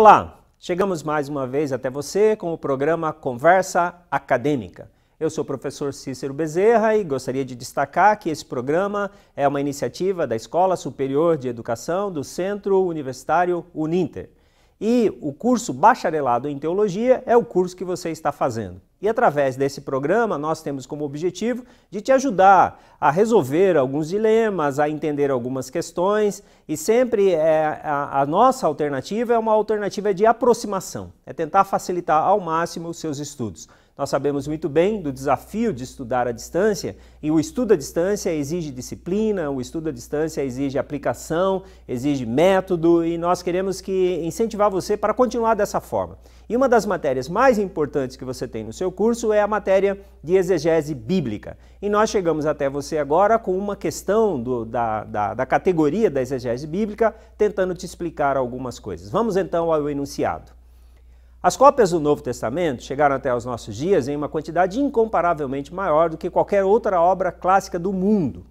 Olá, chegamos mais uma vez até você com o programa Conversa Acadêmica. Eu sou o professor Cícero Bezerra e gostaria de destacar que esse programa é uma iniciativa da Escola Superior de Educação do Centro Universitário Uninter. E o curso Bacharelado em Teologia é o curso que você está fazendo. E através desse programa, nós temos como objetivo de te ajudar a resolver alguns dilemas, a entender algumas questões, e sempre é, a, a, nossa alternativa é uma alternativa de aproximação, é tentar facilitar ao máximo os seus estudos. Nós sabemos muito bem do desafio de estudar à distância, e o estudo à distância exige disciplina, o estudo à distância exige aplicação, exige método, e nós queremos que incentivar você para continuar dessa forma. E uma das matérias mais importantes que você tem no seu curso é a matéria de exegese bíblica. E nós chegamos até você agora com uma questão do, da, da, da categoria da exegese bíblica, tentando te explicar algumas coisas. Vamos então ao enunciado. As cópias do Novo Testamento chegaram até os nossos dias em uma quantidade incomparavelmente maior do que qualquer outra obra clássica do mundo.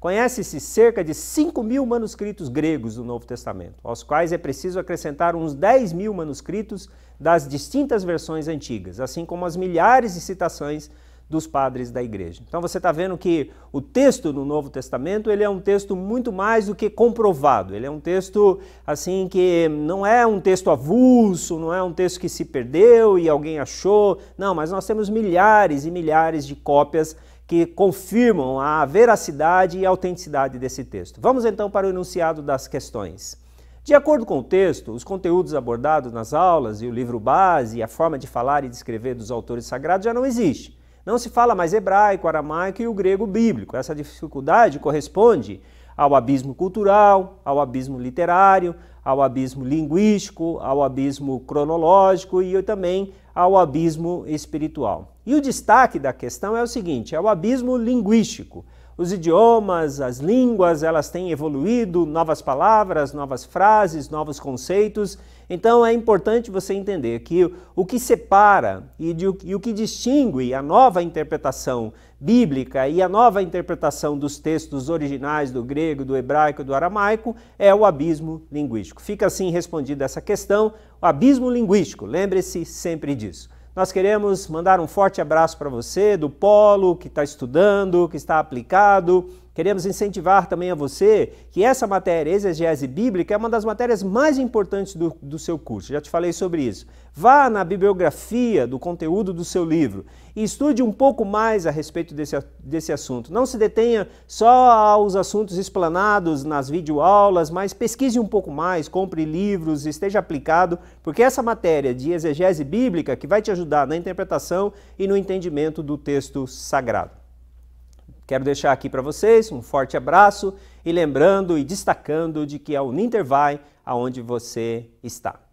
Conhece-se cerca de 5 mil manuscritos gregos do Novo Testamento, aos quais é preciso acrescentar uns 10 mil manuscritos das distintas versões antigas, assim como as milhares de citações dos padres da igreja. Então você está vendo que o texto do Novo Testamento ele é um texto muito mais do que comprovado. Ele é um texto assim que não é um texto avulso, não é um texto que se perdeu e alguém achou. Não, mas nós temos milhares e milhares de cópias que confirmam a veracidade e a autenticidade desse texto. Vamos então para o enunciado das questões. De acordo com o texto, os conteúdos abordados nas aulas e o livro base e a forma de falar e de escrever dos autores sagrados já não existe. Não se fala mais hebraico, aramaico e o grego bíblico. Essa dificuldade corresponde ao abismo cultural, ao abismo literário, ao abismo linguístico, ao abismo cronológico e também ao abismo espiritual. E o destaque da questão é o seguinte: é o abismo linguístico. Os idiomas, as línguas, elas têm evoluído, novas palavras, novas frases, novos conceitos. Então é importante você entender que o que separa e, de, e o que distingue a nova interpretação bíblica e a nova interpretação dos textos originais do grego, do hebraico, do aramaico é o abismo linguístico. Fica assim respondida essa questão, o abismo linguístico, lembre-se sempre disso. Nós queremos mandar um forte abraço para você do Polo, que está estudando, que está aplicado, Queremos incentivar também a você que essa matéria, exegese bíblica, é uma das matérias mais importantes do, do seu curso. Já te falei sobre isso. Vá na bibliografia do conteúdo do seu livro e estude um pouco mais a respeito desse, desse assunto. Não se detenha só aos assuntos explanados nas videoaulas, mas pesquise um pouco mais, compre livros, esteja aplicado, porque essa matéria de exegese bíblica que vai te ajudar na interpretação e no entendimento do texto sagrado. Quero deixar aqui para vocês um forte abraço e lembrando e destacando de que o Ninter vai aonde você está.